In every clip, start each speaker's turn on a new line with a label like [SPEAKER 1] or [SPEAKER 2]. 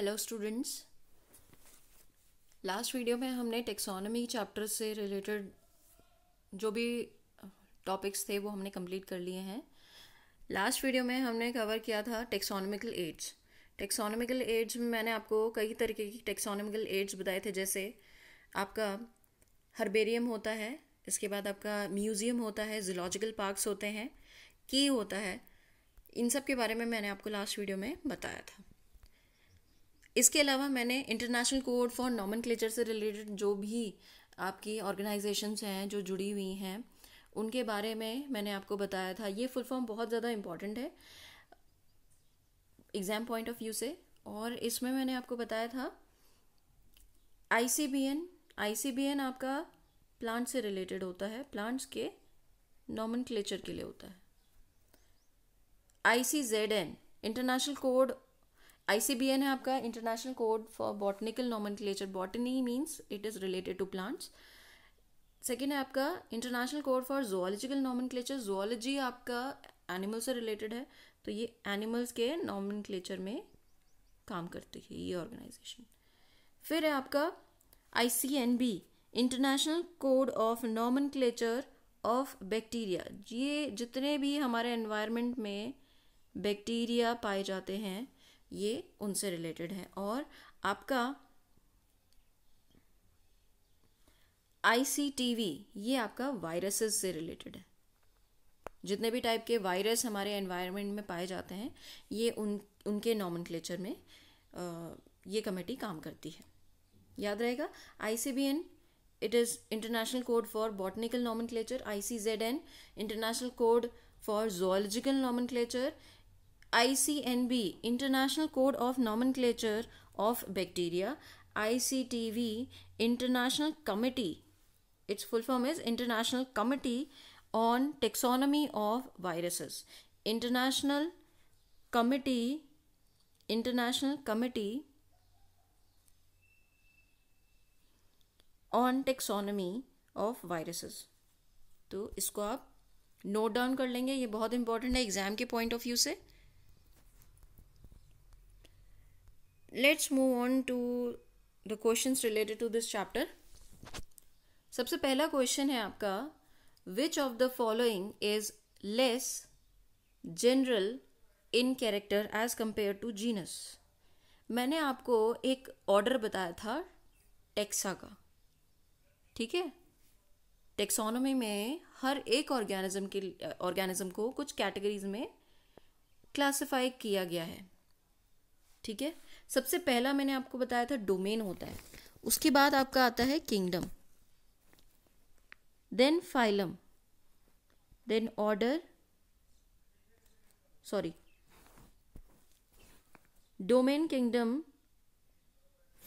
[SPEAKER 1] Hello students last video में हमने taxonomy chapter से रिलेटेड जो भी टॉपिक्स थे वो हमने कंप्लीट कर लिए हैं लास्ट वीडियो में हमने कवर किया था टेक्सोनॉमिकल एड्स टेक्सोनॉमिकल एड्स में मैंने आपको कई तरीके की टेक्सोनॉमिकल एड्स बताए थे जैसे आपका हर्बेरियम होता है इसके बाद आपका म्यूज़ियम होता है जियोलॉजिकल पार्क्स होते हैं की होता है इन सब के बारे में मैंने आपको लास्ट वीडियो में बताया था इसके अलावा मैंने इंटरनेशनल कोड फॉर नॉमन से रिलेटेड जो भी आपकी ऑर्गेनाइजेशंस हैं जो जुड़ी हुई हैं उनके बारे में मैंने आपको बताया था ये फुल फॉर्म बहुत ज़्यादा इम्पॉर्टेंट है एग्ज़ाम पॉइंट ऑफ व्यू से और इसमें मैंने आपको बताया था I C B N I C B N आपका प्लांट से रिलेटेड होता है प्लांट्स के नॉमन के लिए होता है I C Z N international code N है आपका international code for botanical nomenclature botany means it is related to plants second है आपका international code for zoological nomenclature zoology आपका एनिमल से रिलेटेड है तो ये एनिमल्स के नॉमन क्लेचर में काम करती है ये ऑर्गेनाइजेशन फिर है आपका I C N B international code of nomenclature of bacteria ये जितने भी हमारे एनवायरनमेंट में बैक्टीरिया पाए जाते हैं ये उनसे रिलेटेड है और आपका आईसीटीवी ये आपका वायरसेस से रिलेटेड है जितने भी टाइप के वायरस हमारे एनवायरनमेंट में पाए जाते हैं ये उन उनके नॉमन में आ, ये कमेटी काम करती है याद रहेगा I C B N it is international code for botanical nomenclature I C Z N international code for zoological nomenclature ICNB International Code of Nomenclature of Bacteria, ICTV International Committee. Its full form is International Committee on Taxonomy of Viruses. International Committee International Committee on taxonomy of viruses तो इसको आप note down कर लेंगे ये बहुत important है exam के point of view से let's move on to the question related to this chapter सबसे पहला क्वेश्चन है आपका which of the following is less general in character as compare to genus मैंने आपको एक ऑर्डर बताया था टेक्सा का ठीक है टेक्सोनोमी में हर एक ऑर्गेनिज्म के ऑर्गेनिज्म को कुछ कैटेगरीज में क्लासिफाई किया गया है ठीक है सबसे पहला मैंने आपको बताया था डोमेन होता है उसके बाद आपका आता है kingdom then phylum then order sorry domain kingdom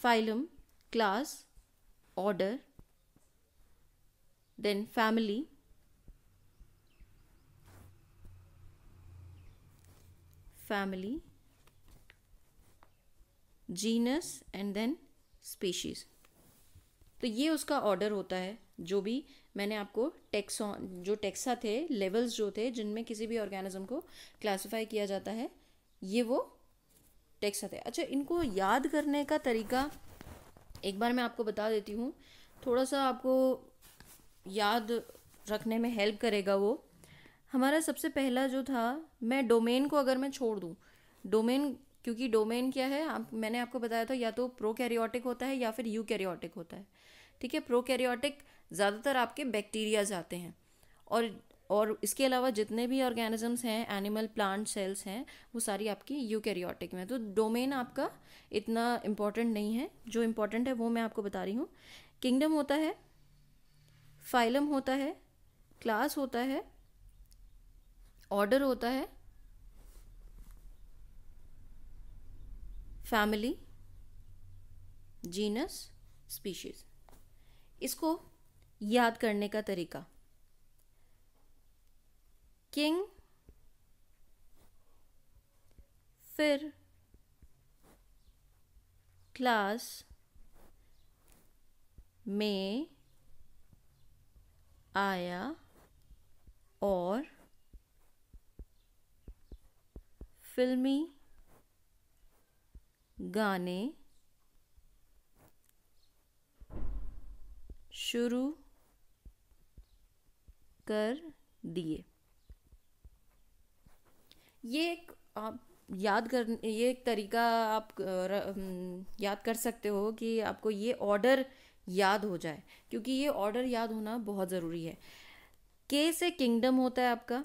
[SPEAKER 1] phylum class order then family family genus and then species तो ये उसका ऑर्डर होता है जो भी मैंने आपको टेक्सो जो टेक्सा थे लेवल्स जो थे जिनमें किसी भी ऑर्गेनिज्म को क्लासिफाई किया जाता है ये वो टेक्सा थे अच्छा इनको याद करने का तरीका एक बार मैं आपको बता देती हूँ थोड़ा सा आपको याद रखने में हेल्प करेगा वो हमारा सबसे पहला जो था मैं डोमेन को अगर मैं छोड़ दूँ डोमेन क्योंकि डोमेन क्या है आप मैंने आपको बताया था या तो प्रो कैरियोटिक होता है या फिर यू कैरियोटिक होता है ठीक है प्रो कैरियोटिक ज़्यादातर आपके बैक्टीरियाज आते हैं और और इसके अलावा जितने भी ऑर्गेनिजम्स हैं एनिमल प्लांट सेल्स हैं वो सारी आपकी यू कैरियोटिक में तो डोमेन आपका इतना इम्पॉर्टेंट नहीं है जो इम्पॉर्टेंट है वो मैं आपको बता रही हूँ किंगडम होता है फाइलम होता है क्लास होता है ऑर्डर होता है फैमिली जीनस स्पीशीज इसको याद करने का तरीका किंग फिर क्लास में आया और फिल्मी गाने शुरू कर दिए ये एक आप याद कर ये एक तरीका आप याद कर सकते हो कि आपको ये ऑर्डर याद हो जाए क्योंकि ये ऑर्डर याद होना बहुत ज़रूरी है के से किंगडम होता है आपका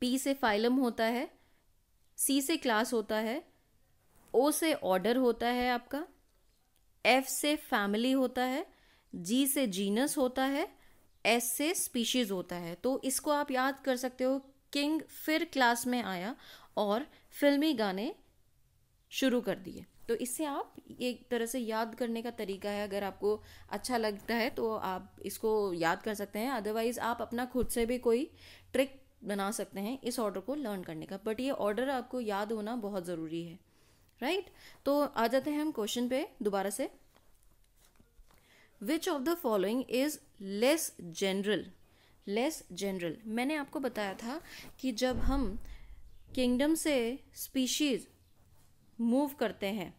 [SPEAKER 1] पी से फाइलम होता है सी से क्लास होता है ओ से ऑर्डर होता है आपका एफ से फैमिली होता है जी से जीनस होता है एस से स्पीशीज होता है तो इसको आप याद कर सकते हो किंग फिर क्लास में आया और फिल्मी गाने शुरू कर दिए तो इससे आप एक तरह से याद करने का तरीका है अगर आपको अच्छा लगता है तो आप इसको याद कर सकते हैं अदरवाइज आप अपना खुद से भी कोई ट्रिक बना सकते हैं इस ऑर्डर को लर्न करने का बट ये ऑर्डर आपको याद होना बहुत ज़रूरी है राइट तो आ जाते हैं हम क्वेश्चन पे दोबारा से which of the following is less general less general मैंने आपको बताया था कि जब हम किंगडम से स्पीशीज मूव करते हैं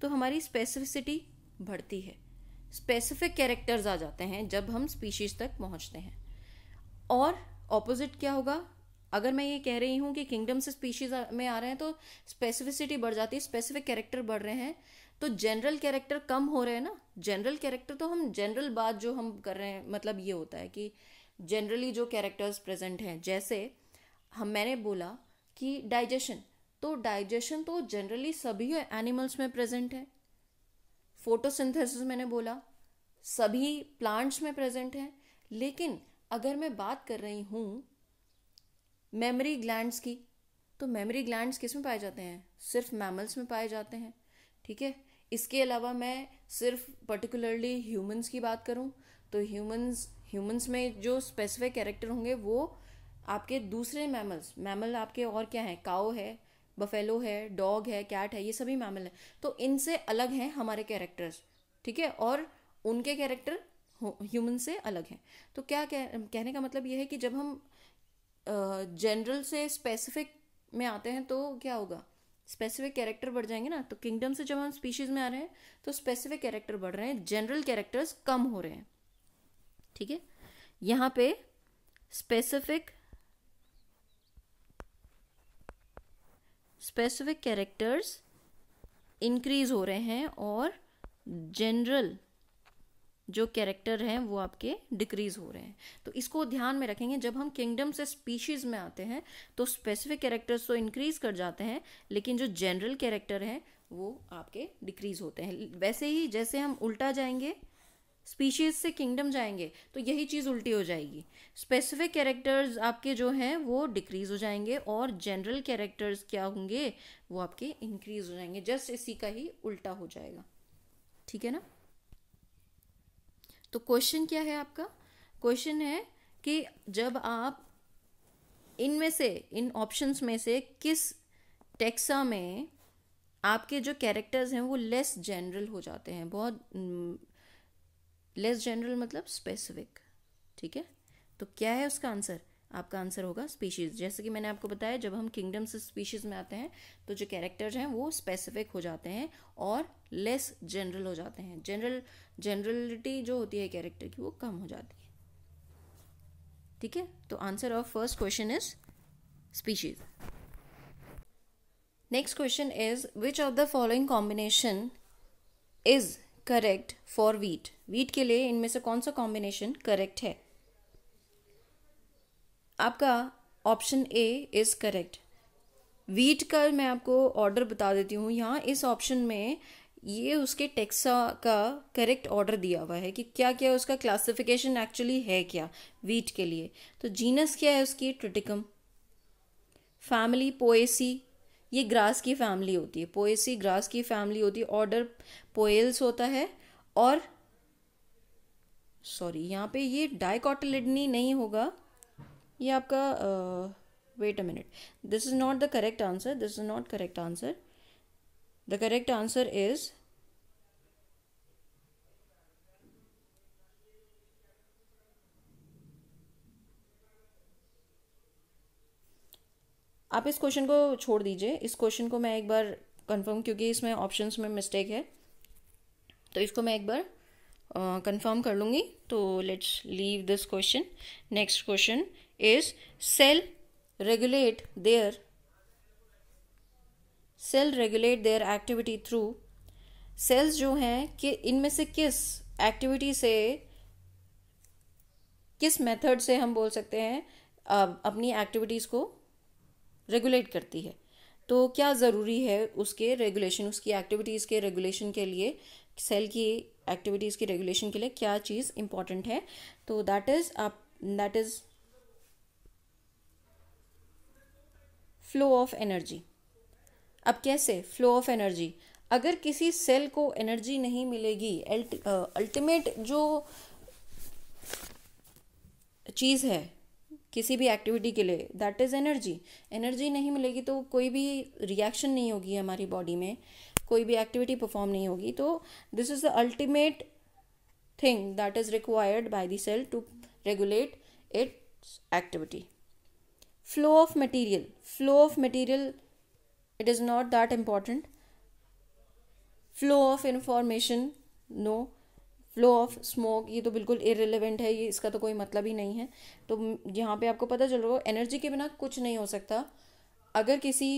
[SPEAKER 1] तो हमारी स्पेसिफिसिटी बढ़ती है स्पेसिफिक कैरेक्टर्स आ जाते हैं जब हम स्पीशीज तक पहुंचते हैं और ऑपोजिट क्या होगा अगर मैं ये कह रही हूँ कि किंगडम से स्पीशीज में आ रहे हैं तो स्पेसिफिसिटी बढ़ जाती है स्पेसिफिक कैरेक्टर बढ़ रहे हैं तो जनरल कैरेक्टर कम हो रहे हैं ना जनरल कैरेक्टर तो हम जनरल बात जो हम कर रहे हैं मतलब ये होता है कि जनरली जो कैरेक्टर्स प्रेजेंट हैं जैसे हम मैंने बोला कि डाइजेशन तो डाइजेशन तो जनरली सभी एनिमल्स में प्रेजेंट है फोटोसिंथेसिस मैंने बोला सभी प्लांट्स में प्रेजेंट है लेकिन अगर मैं बात कर रही हूँ मेमोरी ग्लैंड्स की तो मेमोरी ग्लैंड्स किस में पाए जाते हैं सिर्फ मैमल्स में पाए जाते हैं ठीक है इसके अलावा मैं सिर्फ पर्टिकुलरली ह्यूमंस की बात करूं तो ह्यूमंस ह्यूमंस में जो स्पेसिफिक कैरेक्टर होंगे वो आपके दूसरे मैमल्स मैमल आपके और क्या हैं काओ है बफेलो है डॉग है कैट है ये सभी मैमल हैं तो इनसे अलग हैं हमारे कैरेक्टर्स ठीक है और उनके कैरेक्टर ह्यूमन से अलग हैं तो क्या कह, कहने का मतलब ये है कि जब हम जनरल से स्पेसिफिक में आते हैं तो क्या होगा स्पेसिफिक कैरेक्टर बढ़ जाएंगे ना तो किंगडम से जब हम स्पीशीज में आ रहे हैं तो स्पेसिफिक कैरेक्टर बढ़ रहे हैं जनरल कैरेक्टर्स कम हो रहे हैं ठीक है यहाँ पे स्पेसिफिक स्पेसिफिक कैरेक्टर्स इंक्रीज हो रहे हैं और जनरल जो कैरेक्टर हैं वो आपके डिक्रीज हो रहे हैं तो इसको ध्यान में रखेंगे जब हम किंगडम से स्पीशीज़ में आते हैं तो स्पेसिफिक कैरेक्टर्स तो इंक्रीज कर जाते हैं लेकिन जो जनरल कैरेक्टर हैं वो आपके डिक्रीज होते हैं वैसे ही जैसे हम उल्टा जाएंगे स्पीशीज से किंगडम जाएंगे तो यही चीज़ उल्टी हो जाएगी स्पेसिफिक कैरेक्टर्स आपके जो हैं वो डिक्रीज हो जाएंगे और जनरल कैरेक्टर्स क्या होंगे वो आपके इंक्रीज हो जाएंगे जस्ट इसी का ही उल्टा हो जाएगा ठीक है ना तो क्वेश्चन क्या है आपका क्वेश्चन है कि जब आप इनमें से इन ऑप्शंस में से किस टेक्सा में आपके जो कैरेक्टर्स हैं वो लेस जनरल हो जाते हैं बहुत लेस mm, जनरल मतलब स्पेसिफिक ठीक है तो क्या है उसका आंसर आपका आंसर होगा स्पीशीज़ जैसे कि मैंने आपको बताया जब हम किंगडम से स्पीशीज़ में आते हैं तो जो कैरेक्टर्स हैं वो स्पेसिफिक हो जाते हैं और लेस जनरल हो जाते हैं जनरल जनरलिटी जो होती है कैरेक्टर की वो कम हो जाती है ठीक है तो answer of first question is species next question is which of the following combination is correct for wheat wheat के लिए इनमें से कौन सा कॉम्बिनेशन करेक्ट है आपका option A is correct wheat का मैं आपको ऑर्डर बता देती हूँ यहाँ इस ऑप्शन में ये उसके टेक्सा का करेक्ट ऑर्डर दिया हुआ है कि क्या क्या उसका क्लासिफिकेशन एक्चुअली है क्या वीट के लिए तो जीनस क्या है उसकी ट्रिटिकम फैमिली पोएसी ये ग्रास की फैमिली होती है पोएसी ग्रास की फैमिली होती है ऑर्डर पोएल्स होता है और सॉरी यहाँ पे ये डायकॉटलिडनी नहीं होगा ये आपका wait a minute this is not the correct answer this is not correct answer the correct answer is आप इस क्वेश्चन को छोड़ दीजिए इस क्वेश्चन को मैं एक बार कंफर्म क्योंकि इसमें ऑप्शंस में मिस्टेक है तो इसको मैं एक बार कंफर्म कर लूँगी तो let's leave this question next question is cell regulate their cell regulate their activity through cells जो हैं कि इनमें से किस एक्टिविटी से किस मेथड से हम बोल सकते हैं अपनी एक्टिविटीज़ को रेगुलेट करती है तो क्या ज़रूरी है उसके रेगुलेशन उसकी एक्टिविटीज़ के रेगुलेशन के लिए सेल की एक्टिविटीज़ की रेगुलेशन के लिए क्या चीज़ इम्पॉर्टेंट है तो दैट इज़ आप that is flow of energy अब कैसे फ्लो ऑफ एनर्जी अगर किसी सेल को एनर्जी नहीं मिलेगी अल्टीमेट जो चीज़ है किसी भी एक्टिविटी के लिए दैट इज़ एनर्जी एनर्जी नहीं मिलेगी तो कोई भी रिएक्शन नहीं होगी हमारी बॉडी में कोई भी एक्टिविटी परफॉर्म नहीं होगी तो this is the ultimate thing that is required by the cell to regulate its activity flow of material flow of material it is not that important flow of information no flow of smoke ये तो बिल्कुल irrelevant है ये इसका तो कोई मतलब ही नहीं है तो यहाँ पे आपको पता चल रहा है एनर्जी के बिना कुछ नहीं हो सकता अगर किसी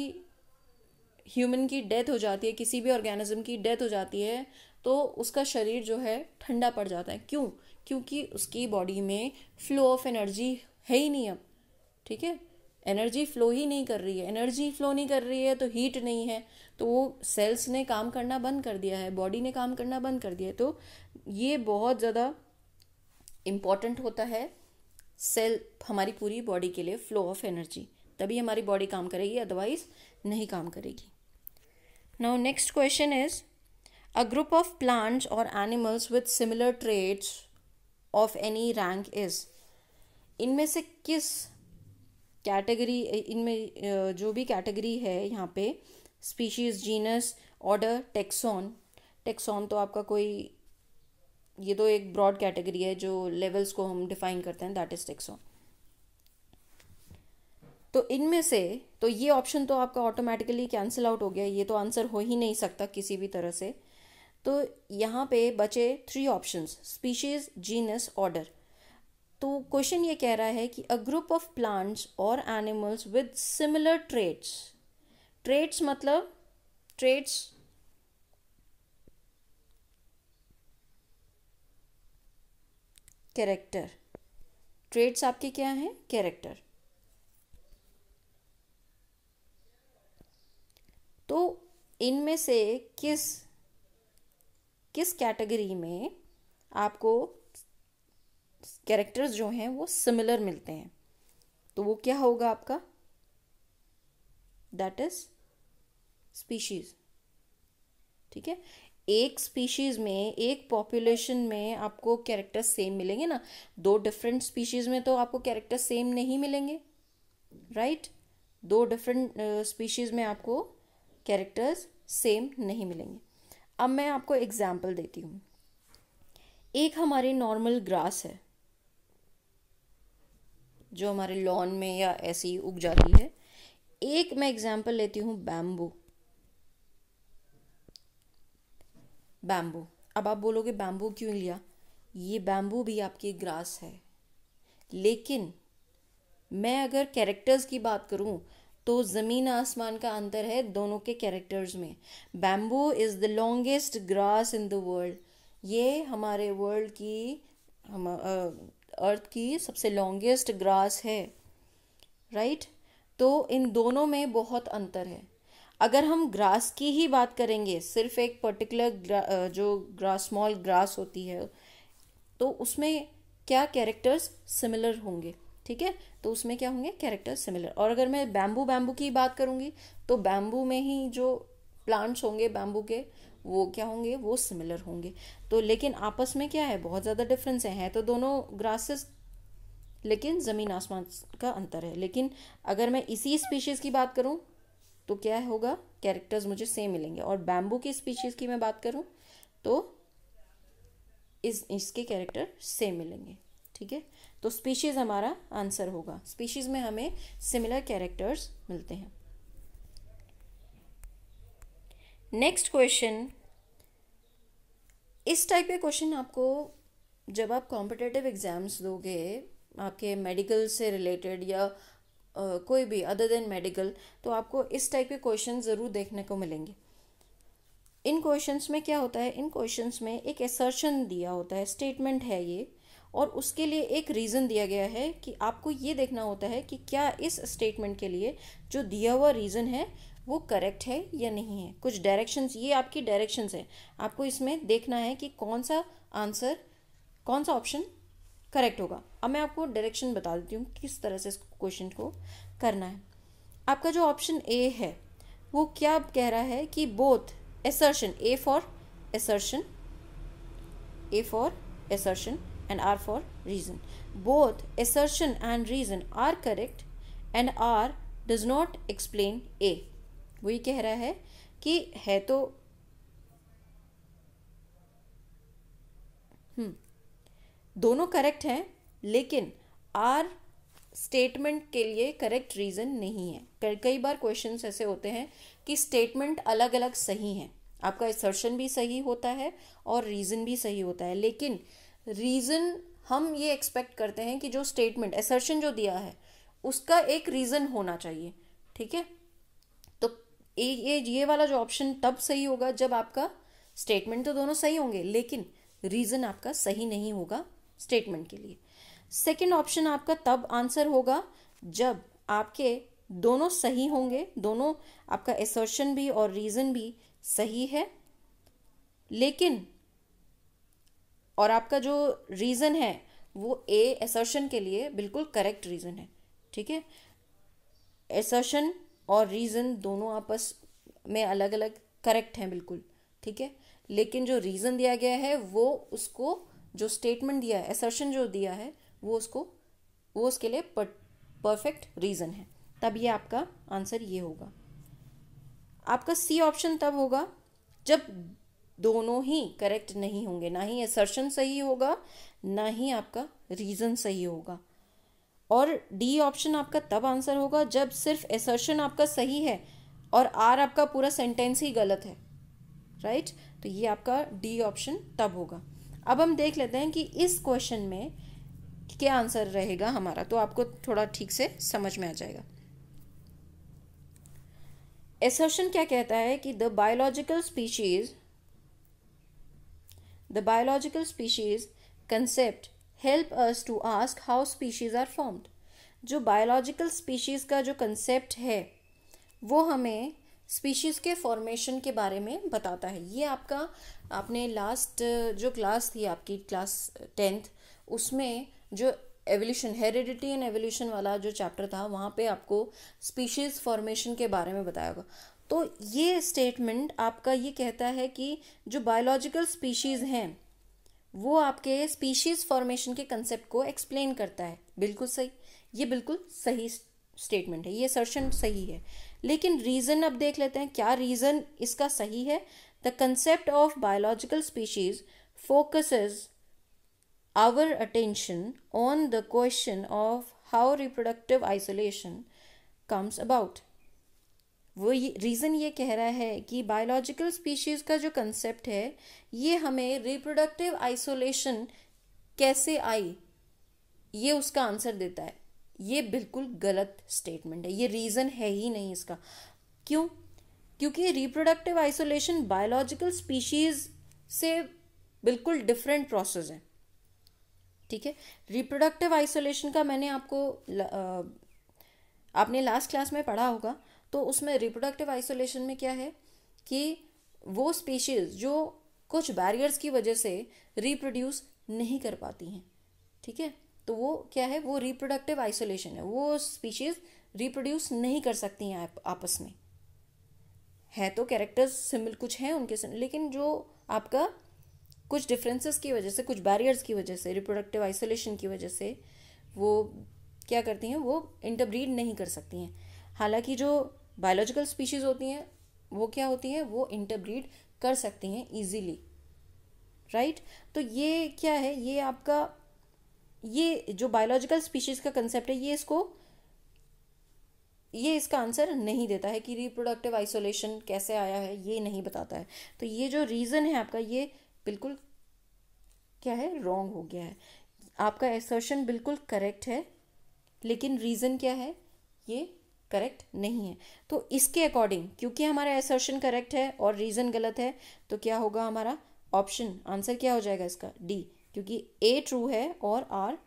[SPEAKER 1] ह्यूमन की डेथ हो जाती है किसी भी ऑर्गेनिज्म की डेथ हो जाती है तो उसका शरीर जो है ठंडा पड़ जाता है क्यों क्योंकि उसकी बॉडी में फ्लो ऑफ एनर्जी है ही नहीं अब ठीक है एनर्जी फ्लो ही नहीं कर रही है एनर्जी फ्लो नहीं कर रही है तो हीट नहीं है तो वो सेल्स ने काम करना बंद कर दिया है बॉडी ने काम करना बंद कर दिया है तो ये बहुत ज़्यादा इम्पॉर्टेंट होता है सेल हमारी पूरी बॉडी के लिए फ्लो ऑफ एनर्जी तभी हमारी बॉडी काम करेगी अदरवाइज नहीं काम करेगी now next question is a group of plants और animals with similar trades of any rank is इनमें से किस कैटेगरी इनमें जो भी कैटेगरी है यहाँ पे species genus order taxon taxon तो आपका कोई ये तो एक ब्रॉड कैटेगरी है जो लेवल्स को हम डिफाइन करते हैं दैट इज टेक्सॉन तो इनमें से तो ये ऑप्शन तो आपका ऑटोमेटिकली कैंसिल आउट हो गया ये तो आंसर हो ही नहीं सकता किसी भी तरह से तो यहाँ पे बचे three options species genus order तो क्वेश्चन ये कह रहा है कि अ ग्रुप ऑफ प्लांट्स और animals with similar traits traits मतलब ट्रेट्स कैरेक्टर ट्रेट्स आपके क्या हैं कैरेक्टर तो इनमें से किस किस कैटेगरी में आपको कैरेक्टर्स जो हैं वो सिमिलर मिलते हैं तो वो क्या होगा आपका दैट इज स्पीशीज ठीक है एक स्पीशीज़ में एक पॉपुलेशन में आपको कैरेक्टर सेम मिलेंगे ना दो डिफरेंट स्पीशीज़ में तो आपको कैरेक्टर सेम नहीं मिलेंगे राइट right? दो डिफरेंट स्पीशीज़ में आपको कैरेक्टर्स सेम नहीं मिलेंगे अब मैं आपको एग्जाम्पल देती हूँ एक हमारी नॉर्मल ग्रास है जो हमारे लॉन में या ऐसे ही उग जाती है एक मैं एग्जाम्पल लेती हूँ बैम्बू बैम्बू अब आप बोलोगे बैम्बू क्यों लिया ये बैम्बू भी आपकी ग्रास है लेकिन मैं अगर कैरेक्टर्स की बात करूँ तो ज़मीन आसमान का अंतर है दोनों के कैरेक्टर्स में bamboo is the longest grass in the world ये हमारे वर्ल्ड की हम अर्थ की सबसे लॉन्गेस्ट ग्रास है राइट right? तो इन दोनों में बहुत अंतर है अगर हम ग्रास की ही बात करेंगे सिर्फ एक पर्टिकुलर जो ग्रास स्मॉल ग्रास होती है तो उसमें क्या कैरेक्टर्स सिमिलर होंगे ठीक है तो उसमें क्या होंगे कैरेक्टर्स सिमिलर और अगर मैं बैम्बू बैम्बू की बात करूंगी तो बैम्बू में ही जो प्लांट्स होंगे बैम्बू के वो क्या होंगे वो सिमिलर होंगे तो लेकिन आपस में क्या है बहुत ज़्यादा डिफरेंस है, तो दोनों ग्रासेस लेकिन ज़मीन आसमान का अंतर है लेकिन अगर मैं इसी स्पीशीज़ की बात करूँ तो क्या होगा कैरेक्टर्स मुझे सेम मिलेंगे और बैम्बू की स्पीशीज़ की मैं बात करूँ तो इस इसके कैरेक्टर सेम मिलेंगे ठीक है तो स्पीशीज़ हमारा आंसर होगा स्पीशीज़ में हमें सिमिलर कैरेक्टर्स मिलते हैं नेक्स्ट क्वेश्चन इस टाइप के क्वेश्चन आपको जब आप कॉम्पिटेटिव एग्ज़ाम्स दोगे आपके मेडिकल से रिलेटेड या कोई भी अदर देन मेडिकल तो आपको इस टाइप के क्वेश्चन ज़रूर देखने को मिलेंगे इन क्वेश्चंस में क्या होता है इन क्वेश्चंस में एक एसर्शन दिया होता है स्टेटमेंट है ये और उसके लिए एक रीज़न दिया गया है कि आपको ये देखना होता है कि क्या इस स्टेटमेंट के लिए जो दिया हुआ रीज़न है वो करेक्ट है या नहीं है कुछ डायरेक्शंस ये आपकी डायरेक्शंस हैं आपको इसमें देखना है कि कौन सा आंसर कौन सा ऑप्शन करेक्ट होगा अब मैं आपको डायरेक्शन बता देती हूँ किस तरह से इस क्वेश्चन को करना है आपका जो ऑप्शन ए है वो क्या कह रहा है कि both assertion A for assertion A for assertion and R for reason both assertion and reason are correct and R does not explain A वो ये कह रहा है कि है तो हम्म, दोनों करेक्ट हैं लेकिन आर स्टेटमेंट के लिए करेक्ट रीज़न नहीं है कई बार क्वेश्चंस ऐसे होते हैं कि स्टेटमेंट अलग अलग सही हैं आपका एसर्शन भी सही होता है और रीज़न भी सही होता है लेकिन रीज़न हम ये एक्सपेक्ट करते हैं कि जो स्टेटमेंट एसर्शन जो दिया है उसका एक रीज़न होना चाहिए ठीक है ये ये वाला जो ऑप्शन तब सही होगा जब आपका स्टेटमेंट तो दोनों सही होंगे लेकिन रीज़न आपका सही नहीं होगा स्टेटमेंट के लिए सेकेंड ऑप्शन आपका तब आंसर होगा जब आपके दोनों सही होंगे दोनों आपका एसर्शन भी और रीज़न भी सही है लेकिन और आपका जो रीज़न है वो ए एसर्शन के लिए बिल्कुल करेक्ट रीज़न है ठीक है एसर्शन और रीज़न दोनों आपस में अलग अलग करेक्ट हैं बिल्कुल ठीक है लेकिन जो रीज़न दिया गया है वो उसको जो स्टेटमेंट दिया है एसर्शन जो दिया है वो उसको वो उसके लिए परफेक्ट रीज़न है तब ये आपका आंसर ये होगा आपका सी ऑप्शन तब होगा जब दोनों ही करेक्ट नहीं होंगे ना ही असर्शन सही होगा ना ही आपका रीज़न सही होगा और डी ऑप्शन आपका तब आंसर होगा जब सिर्फ एसर्शन आपका सही है और आर आपका पूरा सेंटेंस ही गलत है राइट तो ये आपका डी ऑप्शन तब होगा अब हम देख लेते हैं कि इस क्वेश्चन में क्या आंसर रहेगा हमारा तो आपको थोड़ा ठीक से समझ में आ जाएगा एसर्शन क्या कहता है कि the biological species the biological species concept help us to ask how species are formed जो बायोलॉजिकल स्पीशीज़ का जो कंसेप्ट है वो हमें स्पीशीज़ के फॉर्मेशन के बारे में बताता है ये आपका आपने लास्ट जो क्लास थी आपकी क्लास टेंथ उसमें जो एवोल्यूशन हेरिडिटी एंड एवोल्यूशन वाला जो चैप्टर था वहाँ पे आपको स्पीशीज़ फॉर्मेशन के बारे में बताया होगा तो ये स्टेटमेंट आपका ये कहता है कि जो बायोलॉजिकल स्पीशीज़ हैं वो आपके स्पीशीज फॉर्मेशन के कंसेप्ट को एक्सप्लेन करता है बिल्कुल सही ये बिल्कुल सही स्टेटमेंट है ये सर्शन सही है लेकिन रीज़न अब देख लेते हैं क्या रीज़न इसका सही है the concept of biological species focus our attention on the question of how reproductive isolation comes about वो ये रीज़न ये कह रहा है कि बायोलॉजिकल स्पीशीज़ का जो कंसेप्ट है ये हमें रिप्रोडक्टिव आइसोलेशन कैसे आई ये उसका आंसर देता है ये बिल्कुल गलत स्टेटमेंट है ये रीज़न है ही नहीं इसका क्यों क्योंकि रिप्रोडक्टिव आइसोलेशन बायोलॉजिकल स्पीशीज़ से बिल्कुल डिफरेंट प्रोसेस है ठीक है रिप्रोडक्टिव आइसोलेशन का मैंने आपको आपने लास्ट क्लास में पढ़ा होगा तो उसमें रिप्रोडक्टिव आइसोलेशन में क्या है कि वो स्पीशीज़ जो कुछ बैरियर्स की वजह से रिप्रोड्यूस नहीं कर पाती हैं ठीक है तो वो क्या है वो रिप्रोडक्टिव आइसोलेशन है वो स्पीशीज़ रिप्रोड्यूस नहीं कर सकती हैं आप, आपस में है तो कैरेक्टर्स सिमिल कुछ हैं उनके लेकिन जो आपका कुछ डिफरेंसेस की वजह से कुछ बैरियर्स की वजह से रिप्रोडक्टिव आइसोलेशन की वजह से वो क्या करती हैं वो इंटरब्रीड नहीं कर सकती हैं हालांकि जो बायोलॉजिकल स्पीशीज़ होती हैं वो क्या होती हैं वो इंटरब्रीड कर सकती हैं ईजीली राइट तो ये क्या है ये आपका ये जो बायोलॉजिकल स्पीशीज़ का कंसेप्ट है ये इसको ये इसका आंसर नहीं देता है कि रिप्रोडक्टिव आइसोलेशन कैसे आया है ये नहीं बताता है तो ये जो रीज़न है आपका ये बिल्कुल क्या है रॉन्ग हो गया है आपका एसर्शन बिल्कुल करेक्ट है लेकिन रीज़न क्या है ये करेक्ट नहीं है तो इसके अकॉर्डिंग क्योंकि हमारा एसर्शन करेक्ट है और रीज़न गलत है तो क्या होगा हमारा ऑप्शन आंसर क्या हो जाएगा इसका डी क्योंकि ए ट्रू है और आर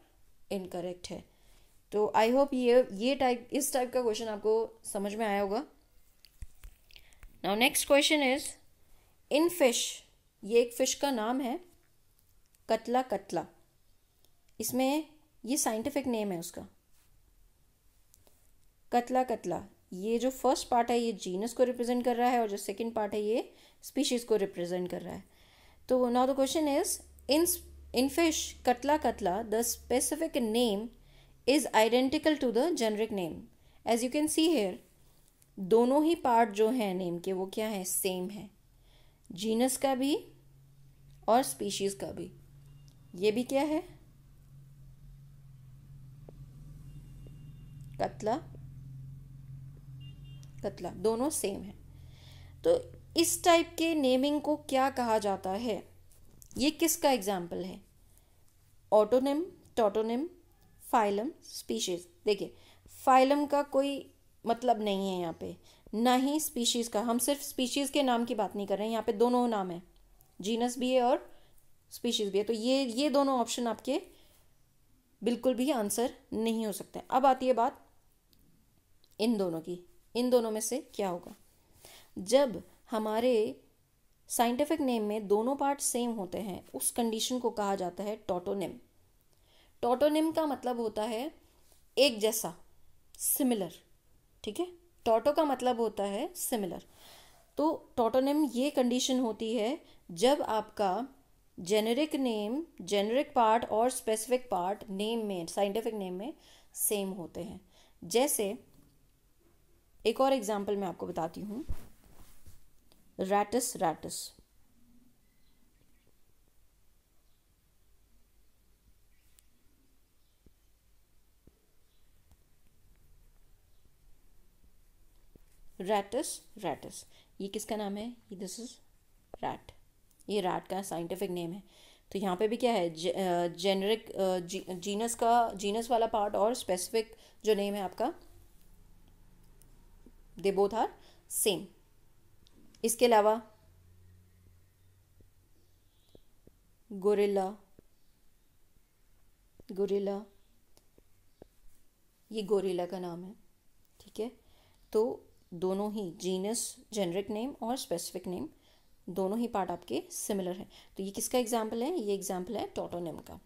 [SPEAKER 1] इनकरेक्ट है तो आई होप ये ये टाइप इस टाइप का क्वेश्चन आपको समझ में आया होगा now next question is in fish ये एक फिश का नाम है कतला कतला इसमें ये साइंटिफिक नेम है उसका कतला कतला ये जो फर्स्ट पार्ट है ये जीनस को रिप्रेजेंट कर रहा है और जो सेकेंड पार्ट है ये स्पीशीज़ को रिप्रेजेंट कर रहा है तो now the question is in in fish Catla catla the specific name is identical to the generic name as you can see here दोनों ही पार्ट जो हैं नेम के वो क्या है सेम है जीनस का भी और स्पीशीज़ का भी ये भी क्या है कतला कतला दोनों सेम है तो इस टाइप के नेमिंग को क्या कहा जाता है ये किसका एग्जाम्पल है ऑटोनिम टोटोनिम फाइलम स्पीशीज देखिए फाइलम का कोई मतलब नहीं है यहाँ पे ना ही स्पीशीज़ का हम सिर्फ स्पीशीज़ के नाम की बात नहीं कर रहे हैं यहाँ पे दोनों नाम है जीनस भी है और स्पीशीज़ भी है तो ये ये दोनों ऑप्शन आपके बिल्कुल भी आंसर नहीं हो सकते अब आती है बात इन दोनों की इन दोनों में से क्या होगा जब हमारे साइंटिफिक नेम में दोनों पार्ट सेम होते हैं उस कंडीशन को कहा जाता है टोटोनिम टोटोनिम का मतलब होता है एक जैसा सिमिलर ठीक है टोटो का मतलब होता है सिमिलर तो टोटोनिम ये कंडीशन होती है जब आपका जेनेरिक नेम जेनेरिक पार्ट और स्पेसिफिक पार्ट नेम में साइंटिफिक नेम में सेम होते हैं जैसे एक और एग्जाम्पल मैं आपको बताती हूँ रैटस रैटस रैटस रैटस ये किसका नाम है दिस इज़ रैट ये रैट का साइंटिफिक नेम है तो यहाँ पे भी क्या है जेनरिक जीनस uh, uh, का जीनस वाला पार्ट और स्पेसिफिक जो नेम है आपका दे बोथ आर सेम इसके अलावा गोरिल्ला गोरिल्ला ये गोरिल्ला का नाम है ठीक है तो दोनों ही जीनस जेनरिक नेम और स्पेसिफिक नेम दोनों ही पार्ट आपके सिमिलर हैं तो ये किसका एग्जाम्पल है ये एग्जाम्पल है टोटोनेम का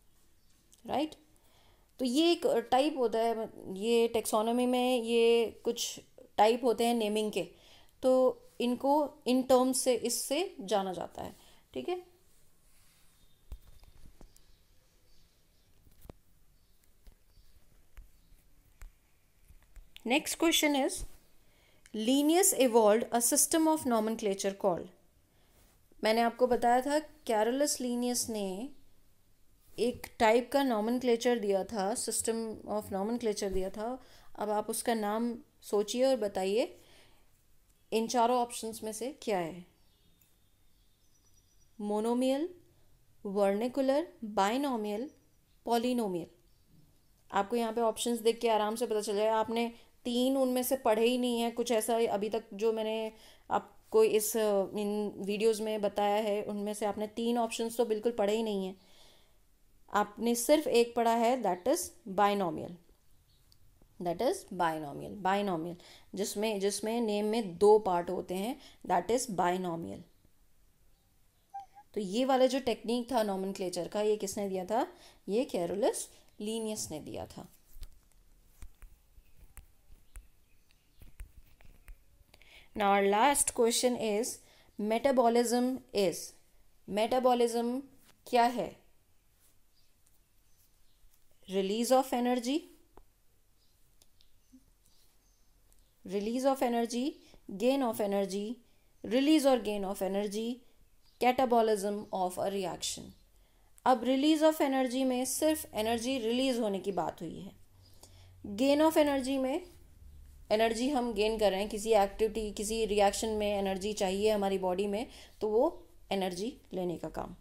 [SPEAKER 1] राइट right? तो ये एक टाइप होता है ये टेक्सोनोमी में ये कुछ टाइप होते हैं नेमिंग के तो इनको इन टर्म्स से इससे जाना जाता है ठीक है next question is Linnaeus evolve a system of nomenclature called मैंने आपको बताया था कैरोलस लीनियस ने एक टाइप का नॉमन क्लेचर दिया था सिस्टम ऑफ नॉमन क्लेचर दिया था अब आप उसका नाम सोचिए और बताइए इन चारों ऑप्शंस में से क्या है मोनोमियल वर्निकुलर बाइनोमियल पॉलिनोमियल आपको यहाँ पे ऑप्शंस देख के आराम से पता चल जाएगा आपने तीन उनमें से पढ़े ही नहीं है कुछ ऐसा अभी तक जो मैंने आपको इस इन वीडियोस में बताया है उनमें से आपने तीन ऑप्शंस तो बिल्कुल पढ़े ही नहीं है आपने सिर्फ एक पढ़ा है that is binomial that is binomial binomial जिसमें जिसमें नेम में दो पार्ट होते हैं दैट इज़ बायनोमियल तो ये वाला जो टेक्निक था नॉमन का ये किसने दिया था ये कैरोलस लीनियस ने दिया था now last question is is is is क्या है release of energy release of energy gain of energy release और gain of energy catabolism of a reaction अब रिलीज ऑफ एनर्जी में सिर्फ एनर्जी रिलीज होने की बात हुई है गेन ऑफ एनर्जी में एनर्जी हम गेन कर रहे हैं किसी एक्टिविटी किसी रिएक्शन में एनर्जी चाहिए हमारी बॉडी में तो वो एनर्जी लेने का काम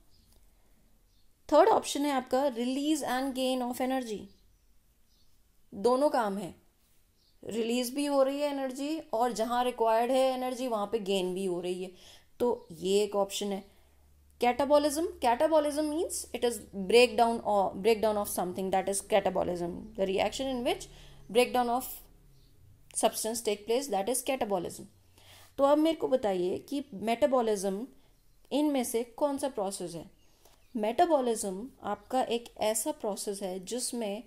[SPEAKER 1] थर्ड ऑप्शन है आपका release and gain of energy दोनों काम है रिलीज़ भी हो रही है एनर्जी और जहाँ रिक्वायर्ड है एनर्जी वहाँ पे गेन भी हो रही है तो ये एक ऑप्शन है catabolism catabolism means it is break down break down of something that is catabolism the reaction in which break down of substance take place that is catabolism तो अब मेरे को बताइए कि मेटाबॉलिज्म इनमें से कौन सा प्रोसेस है मेटाबॉलिज्म आपका एक ऐसा प्रोसेस है जिसमें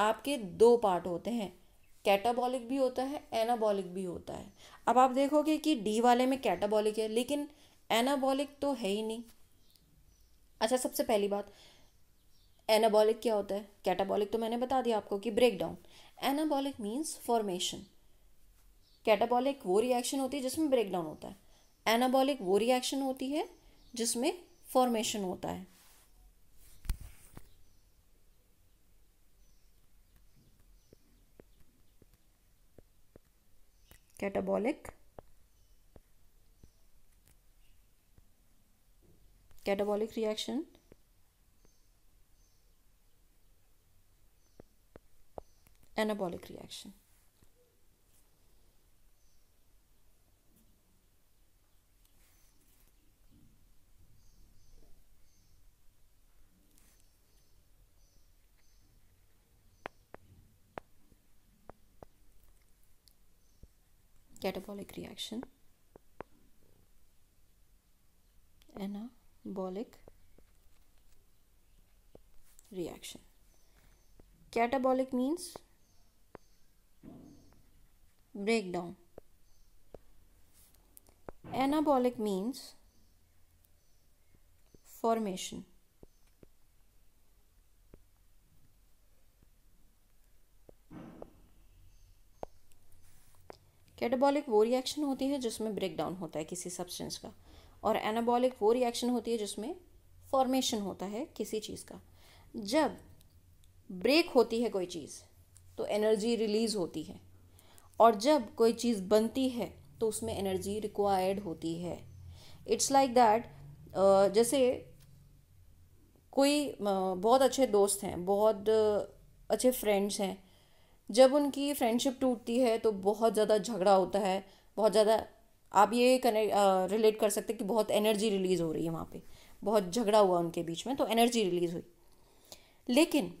[SPEAKER 1] आपके दो पार्ट होते हैं कैटाबॉलिक भी होता है एनाबॉलिक भी होता है अब आप देखोगे कि डी वाले में कैटाबॉलिक है लेकिन एनाबॉलिक तो है ही नहीं अच्छा सबसे पहली बात एनाबॉलिक क्या होता है कैटाबॉलिक तो मैंने बता दिया आपको कि break down anabolic means formation catabolic वो रिएक्शन होती है जिसमें ब्रेक डाउन होता है एनाबॉलिक वो रिएक्शन होती है जिसमें फॉर्मेशन होता है catabolic catabolic reaction anabolic reaction catabolic reaction anabolic reaction catabolic means breakdown anabolic means formation catabolic वो रिएक्शन होती है जिसमें ब्रेक डाउन होता है किसी सब्सटेंस का और एनाबॉलिक वो रिएक्शन होती है जिसमें फॉर्मेशन होता है किसी चीज़ का जब ब्रेक होती है कोई चीज़ तो एनर्जी रिलीज़ होती है और जब कोई चीज़ बनती है तो उसमें एनर्जी रिक्वायर्ड होती है इट्स लाइक दैट जैसे कोई बहुत अच्छे दोस्त हैं बहुत अच्छे फ्रेंड्स हैं जब उनकी फ्रेंडशिप टूटती है तो बहुत ज़्यादा झगड़ा होता है बहुत ज़्यादा आप ये रिलेट कर सकते कि बहुत एनर्जी रिलीज़ हो रही है वहाँ पे बहुत झगड़ा हुआ उनके बीच में तो एनर्जी रिलीज़ हुई लेकिन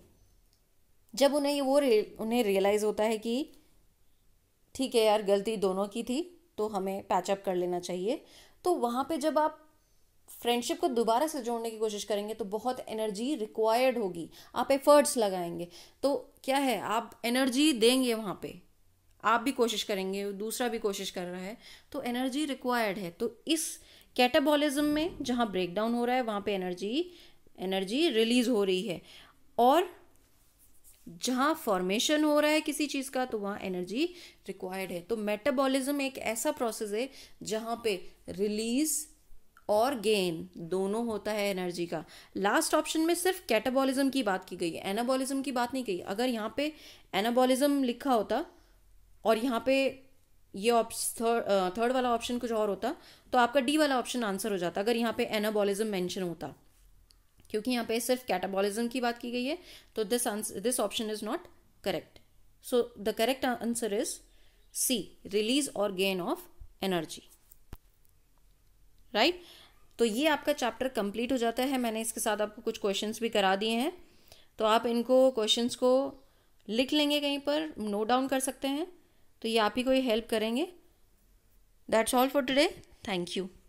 [SPEAKER 1] जब उन्हें ये वो रे, उन्हें रियलाइज़ होता है कि ठीक है यार गलती दोनों की थी तो हमें पैचअप कर लेना चाहिए तो वहाँ पे जब आप फ्रेंडशिप को दोबारा से जोड़ने की कोशिश करेंगे तो बहुत एनर्जी रिक्वायर्ड होगी आप एफर्ट्स लगाएंगे तो क्या है आप एनर्जी देंगे वहाँ पे आप भी कोशिश करेंगे दूसरा भी कोशिश कर रहा है तो एनर्जी रिक्वायर्ड है तो इस कैटाबॉलिज्म में जहाँ ब्रेकडाउन हो रहा है वहाँ पे एनर्जी एनर्जी रिलीज हो रही है और जहाँ फॉर्मेशन हो रहा है किसी चीज़ का तो वहाँ एनर्जी रिक्वायर्ड है तो मेटाबॉलिज्म एक ऐसा प्रोसेस है जहाँ पे रिलीज़ और गेन दोनों होता है एनर्जी का लास्ट ऑप्शन में सिर्फ कैटाबॉलिज्म की बात की गई है एनाबॉलिज्म की बात नहीं कही अगर यहाँ पे एनाबॉलिज्म लिखा होता और यहाँ पे ये थर्ड थर्ड वाला ऑप्शन कुछ और होता तो आपका डी वाला ऑप्शन आंसर हो जाता अगर यहाँ पे एनाबॉलिज्म मेंशन होता क्योंकि यहाँ पे सिर्फ कैटाबॉलिज्म की बात की गई है तो this this option is not correct so the correct answer is C release और गेन ऑफ एनर्जी राइट तो ये आपका चैप्टर कंप्लीट हो जाता है मैंने इसके साथ आपको कुछ क्वेश्चंस भी करा दिए हैं तो आप इनको क्वेश्चंस को लिख लेंगे कहीं पर नोट डाउन कर सकते हैं तो ये आप ही को हेल्प करेंगे that's all for today thank you